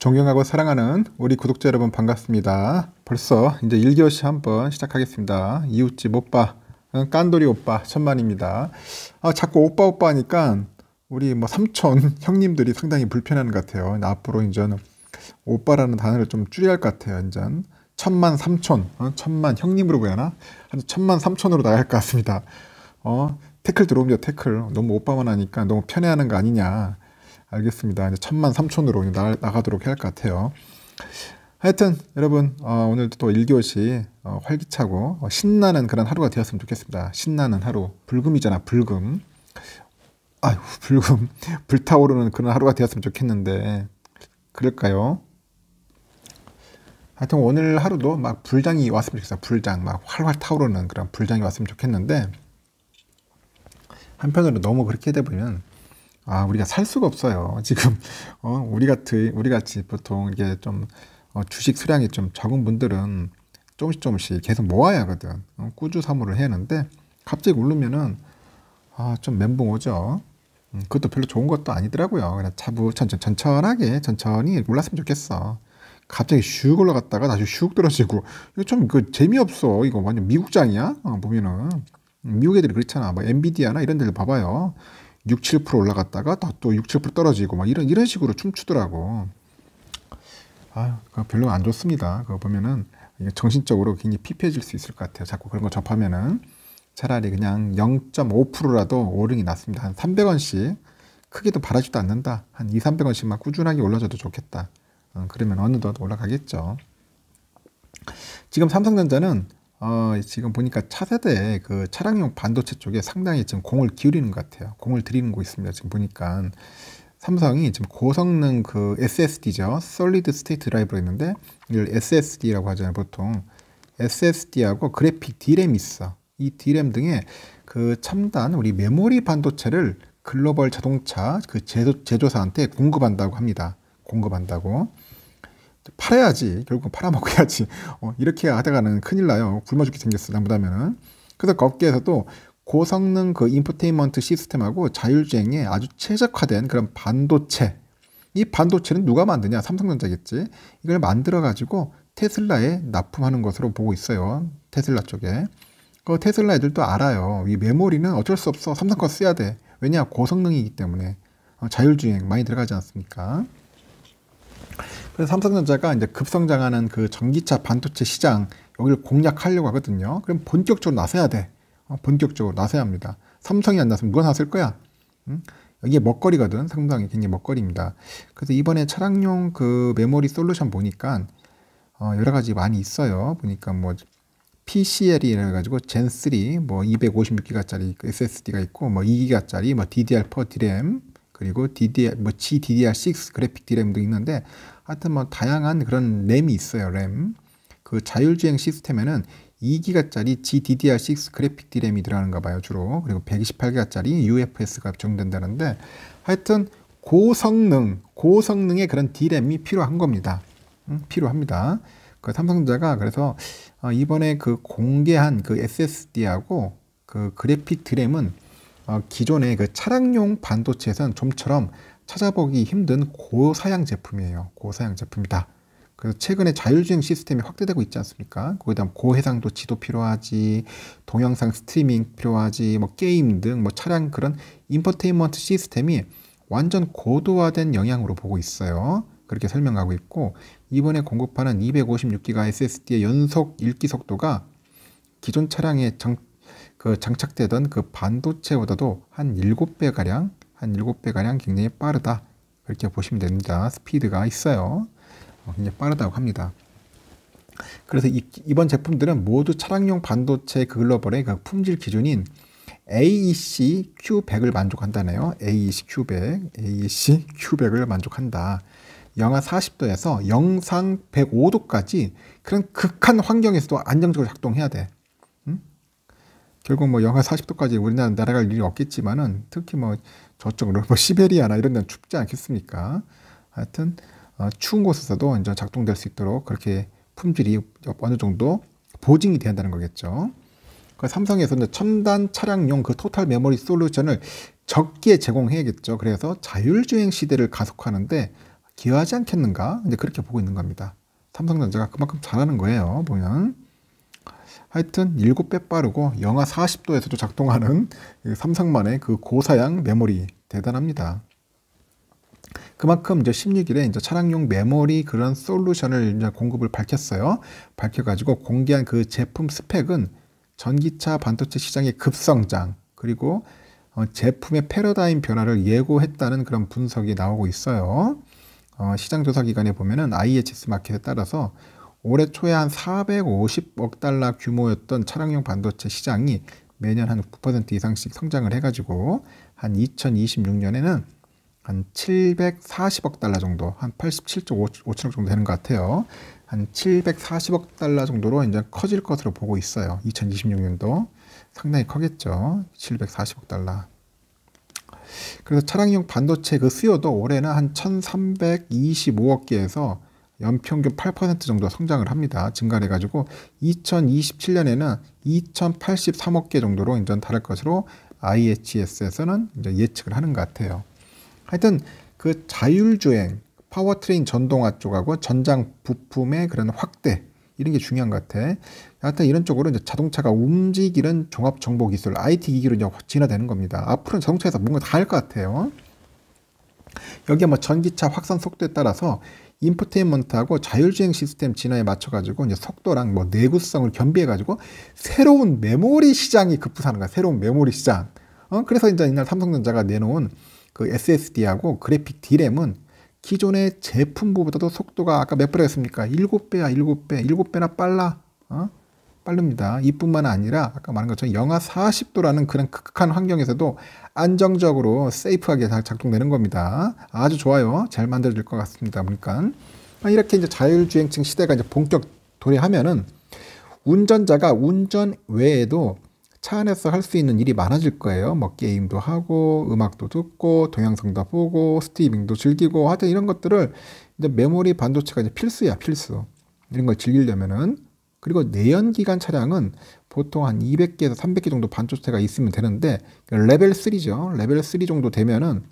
존경하고 사랑하는 우리 구독자 여러분 반갑습니다. 벌써 이제 1교시 한번 시작하겠습니다. 이웃집 오빠, 깐돌이 오빠 천만입니다. 아, 자꾸 오빠 오빠 하니까 우리 뭐 삼촌 형님들이 상당히 불편한 것 같아요. 앞으로 이제는 오빠라는 단어를 좀 줄여야 할 것 같아요. 이제 천만 삼촌, 어? 천만 형님으로 보여나? 천만 삼촌으로 나갈 것 같습니다. 어, 태클 들어옵니다. 태클 너무 오빠만 하니까 너무 편애하는 거 아니냐? 알겠습니다. 이제 천만 삼천으로 나, 나가도록 할 것 같아요. 하여튼 여러분 어, 오늘도 또 1교시 어, 활기차고 어, 신나는 그런 하루가 되었으면 좋겠습니다. 신나는 하루 불금이잖아 불금 아휴 불금 불타오르는 그런 하루가 되었으면 좋겠는데 그럴까요? 하여튼 오늘 하루도 막 불장이 왔으면 좋겠어요. 불장 막 활활 타오르는 그런 불장이 왔으면 좋겠는데 한편으로 너무 그렇게 되다 보면 아 우리가 살 수가 없어요. 지금 어, 우리 같은 우리 같이 보통 이게 좀 어, 주식 수량이 좀 적은 분들은 조금씩 조금씩 계속 모아야 하거든. 어, 꾸주 사물을 해야 하는데 갑자기 오르면은 아, 좀 멘붕 오죠. 음, 그것도 별로 좋은 것도 아니더라고요. 그냥 차부 천천 천천하게 천천히 올랐으면 좋겠어. 갑자기 슉 올라갔다가 다시 슉 떨어지고 이거 좀 그 재미없어. 이거 완전 미국장이야. 어, 보면은 미국 애들이 그렇잖아. 뭐 엔비디아나 이런 데를 봐봐요. 6, 7% 올라갔다가 또 6, 7% 떨어지고 막 이런 이런 식으로 춤추더라고. 아, 별로 안 좋습니다. 그거 보면은 정신적으로 굉장히 피폐해질 수 있을 것 같아요. 자꾸 그런 거 접하면은 차라리 그냥 0.5%라도 오름이 낫습니다. 한 300원씩 크게도 바라지도 않는다. 한 2, 300원씩만 꾸준하게 올라줘도 좋겠다. 음, 그러면 어느덧 올라가겠죠. 지금 삼성전자는 어, 지금 보니까 차세대 그 차량용 반도체 쪽에 상당히 지금 공을 기울이는 것 같아요. 공을 들이는 거 있습니다. 지금 보니까 삼성이 지금 고성능 그 SSD죠. 솔리드 스테이트 드라이브로 있는데 이걸 SSD라고 하잖아요. 보통 SSD하고 그래픽 D램이 있어. 이 D램 등의 그 첨단 우리 메모리 반도체를 글로벌 자동차 그 제조, 제조사한테 공급한다고 합니다. 공급한다고. 팔아야지 결국 은 팔아먹어야지 어, 이렇게 하다가는 큰일 나요 굶어 죽게 생겼어 잘못하면은 그래서 업계에서도 고성능 그 인포테인먼트 시스템하고 자율주행에 아주 최적화된 그런 반도체 이 반도체는 누가 만드냐 삼성전자겠지 이걸 만들어 가지고 테슬라에 납품하는 것으로 보고 있어요 테슬라 쪽에 그 테슬라 애들도 알아요 이 메모리는 어쩔 수 없어 삼성 거 써야 돼 왜냐 고성능이기 때문에 어, 자율주행 많이 들어가지 않습니까 그래서 삼성전자가 이제 급성장하는 그 전기차 반도체 시장 여기를 공략하려고 하거든요. 그럼 본격적으로 나서야 돼. 어, 본격적으로 나서야 합니다. 삼성이 안 나서면 누가 나설 거야? 음? 이게 먹거리거든. 상당히 굉장히 먹거리입니다. 그래서 이번에 차량용 그 메모리 솔루션 보니까 어, 여러 가지 많이 있어요. 보니까 뭐 PCL이 해가지고 젠3 뭐 256기가짜리 SSD가 그 있고 뭐 2기가짜리 뭐 DDR4 DRAM 그리고 DDR, 뭐 GDDR6 그래픽 디램도 있는데 하여튼 뭐 다양한 그런 램이 있어요, 램. 그 자율주행 시스템에는 2기가짜리 GDDR6 그래픽 디램이 들어가는가 봐요, 주로. 그리고 128기가짜리 UFS가 적용된다는데 하여튼 고성능, 고성능의 그런 디램이 필요한 겁니다. 음, 필요합니다. 그 삼성전자가 그래서 어, 이번에 그 공개한 그 SSD하고 그 그래픽 드램은 어, 기존의 그 차량용 반도체에서는 좀처럼 찾아보기 힘든 고사양 제품이에요. 고사양 제품이다. 그래서 최근에 자율주행 시스템이 확대되고 있지 않습니까? 거기다 고해상도 지도 필요하지, 동영상 스트리밍 필요하지, 뭐 게임 등 뭐 차량 그런 인포테인먼트 시스템이 완전 고도화된 영향으로 보고 있어요. 그렇게 설명하고 있고 이번에 공급하는 256기가 SSD의 연속 읽기 속도가 기존 차량의 정, 그 장착되던 그 반도체보다도 한 7배 가량 한 7배 가량 굉장히 빠르다. 그렇게 보시면 됩니다. 스피드가 있어요. 어, 굉장히 빠르다고 합니다. 그래서 이, 번 제품들은 모두 차량용 반도체 글로벌의 그 품질 기준인 AEC Q100을 만족한다네요. AEC Q100, AEC Q100을 만족한다. 영하 40도에서 영상 105도까지 그런 극한 환경에서도 안정적으로 작동해야 돼. 결국 뭐 영하 40도까지 우리나라 날아갈 일이 없겠지만은 특히 뭐 저쪽 으뭐 시베리아나 이런 데는 춥지 않겠습니까? 하여튼 어, 추운 곳에서도 이제 작동될 수 있도록 그렇게 품질이 어느 정도 보증이 된다는 거겠죠. 그 삼성에서 는 첨단 차량용 그 토탈 메모리 솔루션을 적게 제공해야겠죠. 그래서 자율주행 시대를 가속하는데 기여하지 않겠는가? 이제 그렇게 보고 있는 겁니다. 삼성전자가 그만큼 잘하는 거예요, 보면. 하여튼 7배 빠르고 영하 40도에서도 작동하는 삼성만의 그 고사양 메모리 대단합니다. 그만큼 이제 16일에 이제 차량용 메모리 그런 솔루션을 이제 공급을 밝혔어요. 밝혀가지고 공개한 그 제품 스펙은 전기차 반도체 시장의 급성장 그리고 어, 제품의 패러다임 변화를 예고했다는 그런 분석이 나오고 있어요. 어, 시장 조사 기관에 보면은 IHS 마켓에 따라서 올해 초에 한 450억 달러 규모였던 차량용 반도체 시장이 매년 한 9% 이상씩 성장을 해가지고 한 2026년에는 한 740억 달러 정도, 한 87조 5천억 정도 되는 것 같아요. 한 740억 달러 정도로 이제 커질 것으로 보고 있어요. 2026년도 상당히 커겠죠. 740억 달러. 그래서 차량용 반도체 그 수요도 올해는 한 1,325억 개에서 연평균 8% 정도 성장을 합니다. 증가해 를 가지고 2027년에는 2083억 개 정도로 이제 다를 것으로 IHS에서는 이제 예측을 하는 것 같아요. 하여튼 그 자율주행, 파워트레인 전동화 쪽하고 전장 부품의 그런 확대 이런 게 중요한 것 같아. 하여튼 이런 쪽으로 이제 자동차가 움직이는 종합 정보 기술 IT 기기로 이제 진화되는 겁니다. 앞으로는 자동차에서 뭔가 다 할 것 같아요. 여기에 뭐 전기차 확산 속도에 따라서 인포테인먼트하고 자율주행 시스템 진화에 맞춰가지고 이제 속도랑 뭐 내구성을 겸비해가지고 새로운 메모리 시장이 급부상한 거야. 새로운 메모리 시장. 어? 그래서 이제 이날 삼성전자가 내놓은 그 SSD하고 그래픽 D램은 기존의 제품부보다도 속도가 아까 몇 배라 했습니까? 7배야, 7배. 7배나 빨라. 어? 빠릅니다. 이뿐만 아니라 아까 말한 것처럼 영하 40도라는 그런 극한 환경에서도 안정적으로 세이프하게 잘 작동되는 겁니다. 아주 좋아요. 잘 만들어질 것 같습니다. 그러니까 이렇게 이제 자율주행층 시대가 이제 본격 도래하면은 운전자가 운전 외에도 차 안에서 할 수 있는 일이 많아질 거예요. 뭐 게임도 하고 음악도 듣고 동영상도 보고 스트리밍도 즐기고 하여튼 이런 것들을 이제 메모리 반도체가 이제 필수야 필수 이런 걸 즐기려면은 그리고 내연기관 차량은 보통 한 200개에서 300개 정도 반도체가 있으면 되는데 레벨 3죠. 레벨 3 정도 되면은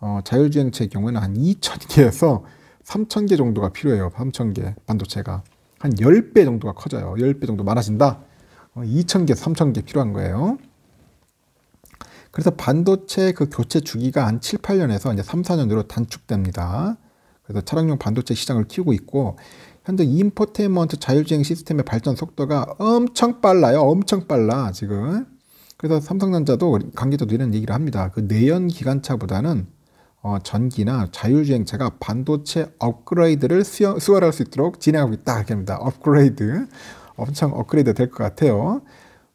어, 자율주행차의 경우에는 한 2,000개에서 3,000개 정도가 필요해요. 3,000개 반도체가 한 10배 정도가 커져요. 10배 정도 많아진다. 어, 2,000개, 3,000개 필요한 거예요. 그래서 반도체 그 교체 주기가 한 7, 8년에서 이제 3, 4년으로 단축됩니다. 그래서 차량용 반도체 시장을 키우고 있고 현재 인포테인먼트 자율주행 시스템의 발전 속도가 엄청 빨라요. 엄청 빨라 지금. 그래서 삼성전자도 관계자도 이런 얘기를 합니다. 그 내연 기관차보다는 어, 전기나 자율주행차가 반도체 업그레이드를 수여, 수월할 수 있도록 진행하고 있다 이렇게 합니다. 업그레이드 엄청 업그레이드 될 것 같아요.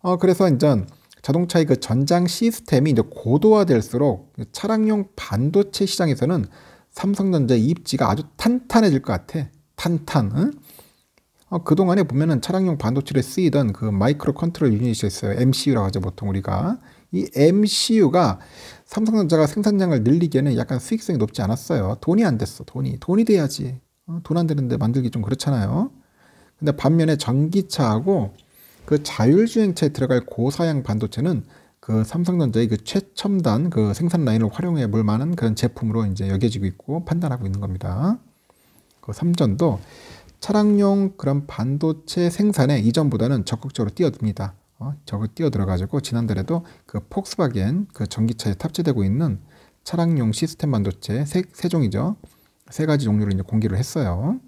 어, 그래서 이제 자동차의 그 전장 시스템이 이제 고도화될수록 차량용 반도체 시장에서는 삼성전자의 입지가 아주 탄탄해질 것 같아. 탄탄. 응? 아, 그동안에 보면은 차량용 반도체를 쓰이던 그 마이크로 컨트롤 유닛이 있어요. MCU라고 하죠, 보통 우리가. 이 MCU가 삼성전자가 생산량을 늘리기에는 약간 수익성이 높지 않았어요. 돈이 안 됐어, 돈이. 돈이 돼야지. 어, 돈안 되는데 만들기 좀 그렇잖아요. 근데 반면에 전기차하고 그 자율주행차에 들어갈 고사양 반도체는 그 삼성전자의 그 최첨단 그 생산 라인을 활용해 볼 만한 그런 제품으로 이제 여겨지고 있고 판단하고 있는 겁니다. 그삼전도 차량용 그런 반도체 생산에 이전보다는 적극적으로 뛰어듭니다. 어, 적극 뛰어들어가지고 지난달에도 그 폭스바겐 그 전기차에 탑재되고 있는 차량용 시스템 반도체 세, 세 종이죠. 세 가지 종류를 이제 공개를 했어요.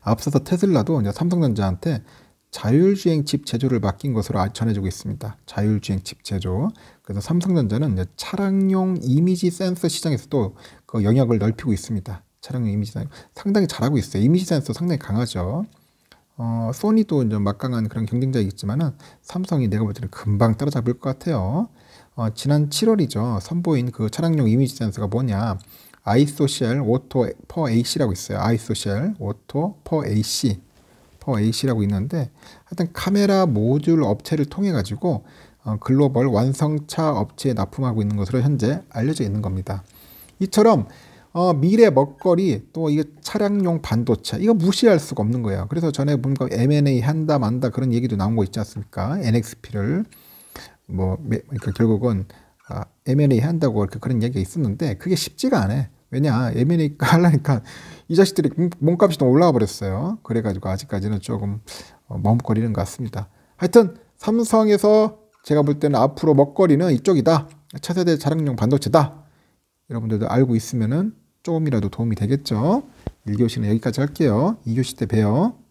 앞서서 테슬라도 이제 삼성전자한테 자율주행 칩 제조를 맡긴 것으로 아, 전해지고 있습니다. 자율주행 칩 제조. 그래서 삼성전자는 차량용 이미지 센서 시장에서도 그 영역을 넓히고 있습니다. 차량용 이미지 센서 상당히 잘하고 있어요. 이미지 센서 상당히 강하죠. 어, 소니도 이제 막강한 그런 경쟁자이겠지만은 삼성이 내가 볼 때는 금방 따라잡을 것 같아요. 어, 지난 7월이죠. 선보인 그 차량용 이미지 센서가 뭐냐? 아이소셜 오토 퍼 AC라고 있어요. 아이소셜 오토 퍼 AC 퍼 AC라고 있는데 하여튼 카메라 모듈 업체를 통해 가지고 어, 글로벌 완성차 업체에 납품하고 있는 것으로 현재 알려져 있는 겁니다. 이처럼 어, 미래 먹거리 또 이게 차량용 반도체 이거 무시할 수가 없는 거예요. 그래서 전에 보니까 M&A 한다 만다 그런 얘기도 나온 거 있지 않습니까? NXP를 뭐 그러니까 결국은 아, M&A 한다고 이렇게 그런 얘기가 있었는데 그게 쉽지가 않아. 왜냐 M&A 하려니까 이 자식들이 몸값이 좀 올라와 버렸어요. 그래가지고 아직까지는 조금 어, 머뭇거리는 것 같습니다. 하여튼 삼성에서 제가 볼 때는 앞으로 먹거리는 이쪽이다. 차세대 차량용 반도체다. 여러분들도 알고 있으면은 조금이라도 도움이 되겠죠. 1교시는 여기까지 할게요. 2교시 때 봬요.